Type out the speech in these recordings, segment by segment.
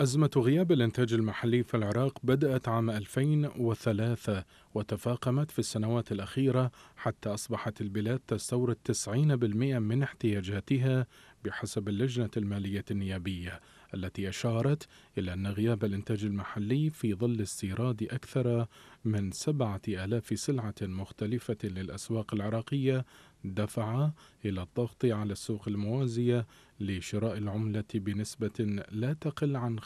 أزمة غياب الإنتاج المحلي في العراق بدأت عام 2003 وتفاقمت في السنوات الأخيرة حتى أصبحت البلاد تستورد 90% من احتياجاتها بحسب اللجنة المالية النيابية التي أشارت إلى أن غياب الإنتاج المحلي في ظل استيراد أكثر من سبعة آلاف سلعة مختلفة للأسواق العراقية دفع إلى الضغط على السوق الموازية لشراء العملة بنسبة لا تقل عن 50%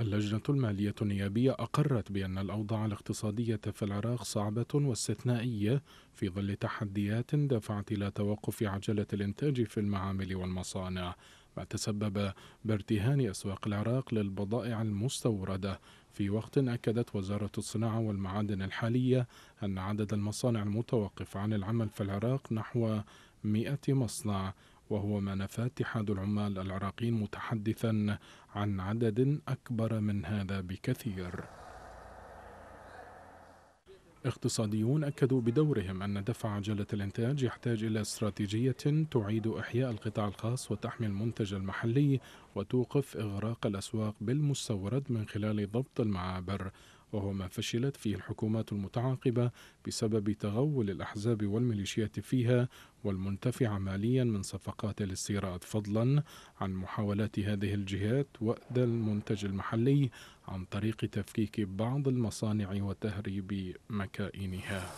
اللجنة المالية النيابية أقرت بأن الأوضاع الاقتصادية في العراق صعبة واستثنائية في ظل تحديات دفعت إلى توقف عجلة الإنتاج في المعامل والمصانع، ما تسبب بارتهان أسواق العراق للبضائع المستوردة في وقت أكدت وزارة الصناعة والمعادن الحالية أن عدد المصانع المتوقف عن العمل في العراق نحو 100 مصنع وهو ما نفى اتحاد العمال العراقيين متحدثا عن عدد أكبر من هذا بكثير اقتصاديون أكدوا بدورهم أن دفع عجلة الإنتاج يحتاج إلى استراتيجية تعيد إحياء القطاع الخاص وتحمي المنتج المحلي وتوقف إغراق الأسواق بالمستورد من خلال ضبط المعابر وهو ما فشلت فيه الحكومات المتعاقبة بسبب تغول الأحزاب والميليشيات فيها والمنتفعة ماليا من صفقات الاستيراد فضلا عن محاولات هذه الجهات وأدى المنتج المحلي عن طريق تفكيك بعض المصانع وتهريب مكائنها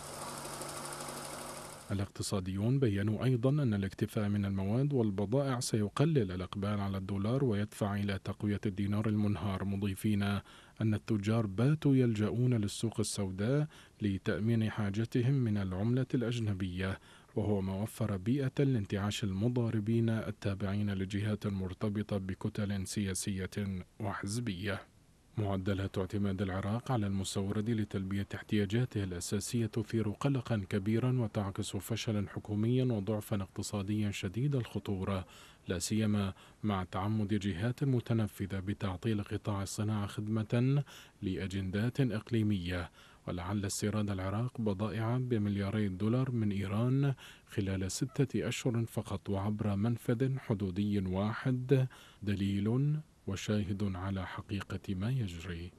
الاقتصاديون بيّنوا أيضا أن الاكتفاء من المواد والبضائع سيقلل الإقبال على الدولار ويدفع إلى تقوية الدينار المنهار مضيفين أن التجار باتوا يلجؤون للسوق السوداء لتأمين حاجتهم من العملة الأجنبية وهو ما وفر بيئة لانتعاش المضاربين التابعين لجهات مرتبطة بكتل سياسية وحزبية معدلها اعتماد العراق على المستورد لتلبية احتياجاته الأساسية تثير قلقا كبيرا وتعكس فشلا حكوميا وضعفا اقتصاديا شديد الخطورة لا سيما مع تعمد جهات متنفذة بتعطيل قطاع الصناعة خدمة لأجندات إقليمية ولعل استيراد العراق بضائع بملياري دولار من إيران خلال ستة أشهر فقط وعبر منفذ حدودي واحد دليل وشاهد على حقيقة ما يجري